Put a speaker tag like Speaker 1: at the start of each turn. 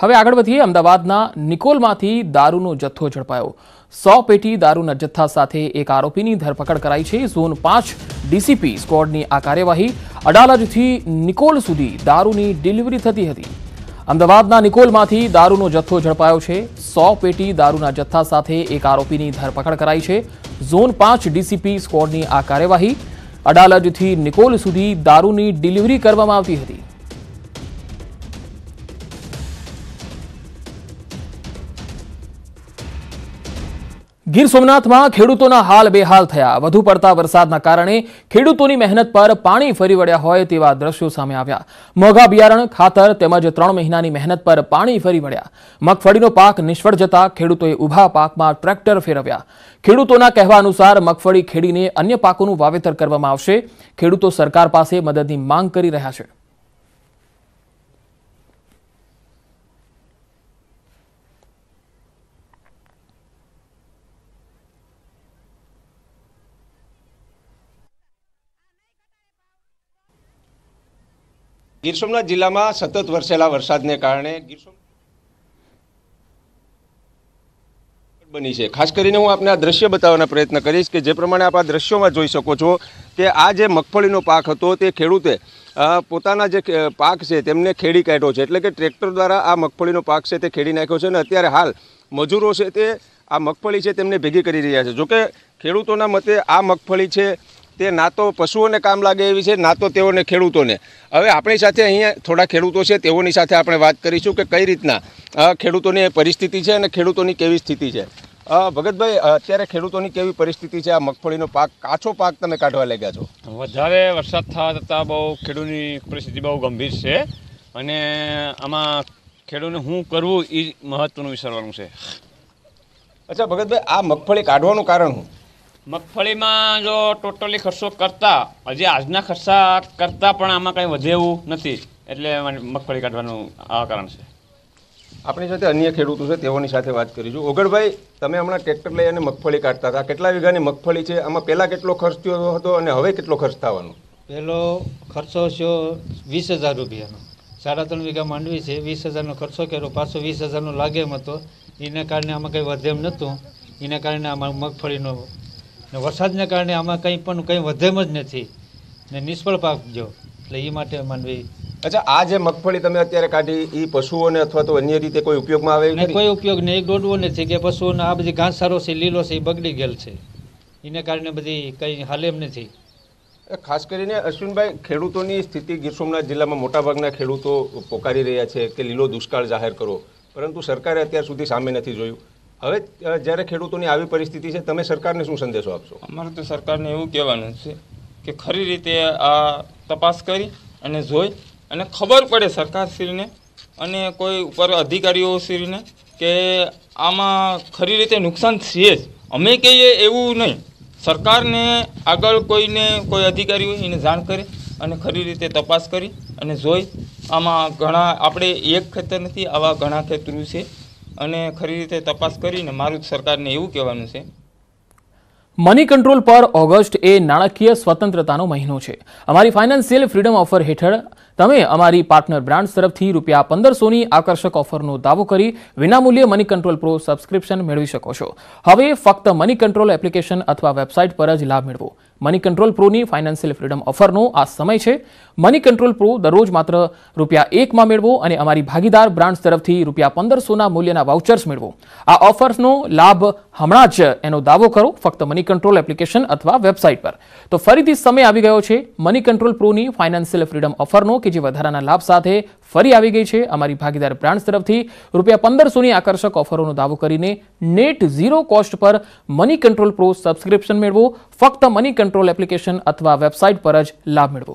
Speaker 1: હવે આગળ વધીએ અમદાવાદના નિકોલમાંથી દારૂનો જથ્થો ઝડપાયો સો પેટી દારૂના જથ્થા સાથે એક આરોપીની ધરપકડ કરાઈ છે ઝોન પાંચ ડીસીપી સ્કોડની આ કાર્યવાહી અડાલજથી નિકોલ સુધી દારૂની ડિલિવરી થતી હતી અમદાવાદના નિકોલમાંથી દારૂનો જથ્થો ઝડપાયો છે સો પેટી દારૂના જથ્થા સાથે એક આરોપીની ધરપકડ કરાઈ છે ઝોન પાંચ ડીસીપી સ્કોડની આ કાર્યવાહી અડાલજથી નિકોલ સુધી દારૂની ડિલિવરી કરવામાં આવતી હતી ગીર સોમનાથમાં ખેડૂતોના હાલ બેહાલ થયા વધુ પડતા વરસાદના કારણે ખેડૂતોની મહેનત પર પાણી ફરી વળ્યા હોય તેવા દ્રશ્યો સામે આવ્યા મોઘા બિયારણ ખાતર તેમજ ત્રણ મહિનાની મહેનત પર પાણી ફરી વળ્યા મગફળીનો પાક નિષ્ફળ જતા ખેડૂતોએ ઊભા પાકમાં ટ્રેક્ટર ફેરવ્યા ખેડૂતોના કહેવા અનુસાર મગફળી ખેડીને અન્ય પાકોનું વાવેતર કરવામાં આવશે ખેડૂતો સરકાર પાસે મદદની માંગ કરી રહ્યા છે
Speaker 2: ગીર સોમનાથ જિલ્લામાં સતત વરસેલા વરસાદને કારણે ગીર બની છે ખાસ કરીને હું આપને આ દ્રશ્ય બતાવવાનો પ્રયત્ન કરીશ કે જે પ્રમાણે આપ આ દ્રશ્યોમાં જોઈ શકો છો કે આ જે મગફળીનો પાક હતો તે ખેડૂતે પોતાના જે પાક છે તેમને ખેડી કાઢ્યો છે એટલે કે ટ્રેક્ટર દ્વારા આ મગફળીનો પાક છે તે ખેડી નાખ્યો છે અને અત્યારે હાલ મજૂરો છે તે આ મગફળી છે તેમને ભેગી કરી રહ્યા છે જોકે ખેડૂતોના મતે આ મગફળી છે તે ના તો પશુઓને કામ લાગે એવી છે ના તો તેઓને ખેડૂતોને હવે આપણી સાથે અહીંયા થોડા ખેડૂતો છે તેઓની સાથે આપણે વાત કરીશું કે કઈ રીતના ખેડૂતોની પરિસ્થિતિ છે અને ખેડૂતોની કેવી સ્થિતિ છે ભગતભાઈ અત્યારે ખેડૂતોની કેવી પરિસ્થિતિ છે આ મગફળીનો પાક કાચો પાક તમે કાઢવા લાગ્યા છો વધારે વરસાદ થવા છતાં બહુ ખેડૂતની પરિસ્થિતિ બહુ ગંભીર છે અને આમાં ખેડૂતને શું કરવું એ મહત્ત્વનું વિચારવાનું છે અચ્છા ભગતભાઈ આ મગફળી કાઢવાનું કારણ શું મગફળીમાં જો ટોટલી ખર્ચો કરતા હજી આજના ખર્ચા કરતાં પણ આમાં કંઈ વધે એવું નથી એટલે મગફળી કાઢવાનું આ કારણ છે આપણી સાથે અન્ય ખેડૂતો છે તેઓની સાથે વાત કરીશું ઓગળભાઈ તમે હમણાં ટ્રેક્ટર લઈ અને મગફળી કાઢતા હતા કેટલા વીઘાની મગફળી છે આમાં પહેલાં કેટલો ખર્ચ થયો હતો અને હવે કેટલો ખર્ચ થવાનો
Speaker 3: પહેલો ખર્ચો થયો વીસ હજાર રૂપિયાનો સાડા ત્રણ વીઘા માંડવી છે વીસ હજારનો ખર્ચો કર્યો પાછો વીસ હજારનો લાગે એમ હતો એના કારણે આમાં કંઈ વધે એમ નહોતું એના કારણે આમાં મગફળીનો ને વરસાદને કારણે આમાં કંઈ પણ કંઈ વધે જ નથી ને નિષ્ફળ પાક જો એટલે એ માટે માનવી અચ્છા આ
Speaker 2: જે મગફળી તમે અત્યારે કાઢી એ પશુઓને અથવા તો અન્ય રીતે કોઈ ઉપયોગમાં આવે નહીં કોઈ
Speaker 3: ઉપયોગ નહીં એક દોડવો નથી કે પશુઓને આ બધી ઘાસચારો છે લીલો છે એ બગડી ગયેલ છે એને કારણે બધી કંઈ હાલે એમ નથી
Speaker 2: ખાસ કરીને અશ્વિનભાઈ ખેડૂતોની સ્થિતિ ગીર સોમનાથ જિલ્લામાં મોટાભાગના ખેડૂતો પોકારી રહ્યા છે કે લીલો દુષ્કાળ જાહેર કરો પરંતુ સરકારે અત્યાર સુધી સામે નથી જોયું હવે જ્યારે ખેડૂતોની આવી પરિસ્થિતિ છે તમે સરકારને શું સંદેશો આપશો અમારે તો સરકારને એવું કહેવાનું છે કે ખરી રીતે આ તપાસ કરી અને જોઈ અને ખબર પડે સરકારશ્રીને અને કોઈ ઉપર અધિકારીઓ શ્રીને કે આમાં ખરી રીતે નુકસાન છીએ જ અમે કહીએ એવું નહીં સરકારને આગળ કોઈને કોઈ અધિકારી હોય એને જાણ કરે અને ખરી રીતે તપાસ કરી અને જોઈ આમાં ઘણા આપણે એક ખેતર નથી આવા ઘણા ખેતરો છે અને ખરી રીતે તપાસ કરીને મારું સરકારને એવું કહેવાનું છે
Speaker 1: મની કંટ્રોલ પર ઓગસ્ટ એ નાણાકીય સ્વતંત્રતાનો મહિનો છે અમારી ફાઇનાન્શિયલ ફ્રીડમ ઓફર હેઠળ તમે અમારી પાર્ટનર બ્રાન્ડ તરફથી રૂપિયા પંદરસોની આકર્ષક ઓફરનો દાવો કરી વિનામૂલ્ય મની કંટ્રોલ પ્રો સબસ્ક્રિપ્શન મેળવી શકો છો હવે ફક્ત મની કંટ્રોલ એપ્લિકેશન અથવા વેબસાઇટ પર જ લાભ મેળવો મની કંટ્રોલ પ્રોની ફાઇનાન્શિયલ ફ્રીડમ ઓફરનો આ સમય છે મની કંટ્રોલ પ્રો દરરોજ માત્ર રૂપિયા એકમાં મેળવો અને અમારી ભાગીદાર બ્રાન્ડ્સ તરફથી રૂપિયા પંદરસોના મૂલ્યના વાઉચર્સ મેળવો આ ઓફર્સનો લાભ હમણાં જ એનો દાવો કરો ફક્ત મની કંટ્રોલ એપ્લિકેશન અથવા વેબસાઇટ પર તો ફરીથી સમય આવી ગયો છે મની કંટ્રોલ પ્રોની ફાઇનાન્શિયલ ફ્રીડમ ઓફરનો કે જે વધારાના લાભ સાથે ફરી આવી ગઈ છે અમારી ભાગીદાર બ્રાન્ડ્સ તરફથી રૂપિયા પંદરસોની આકર્ષક ઓફરોનો દાવો કરીને નેટ ઝીરો કોસ્ટ પર મની કંટ્રોલ પ્રો સબસ્ક્રિપ્શન મેળવો ફક્ત મની કંટ્રોલ એપ્લિકેશન અથવા વેબસાઇટ પર જ લાભ મેળવો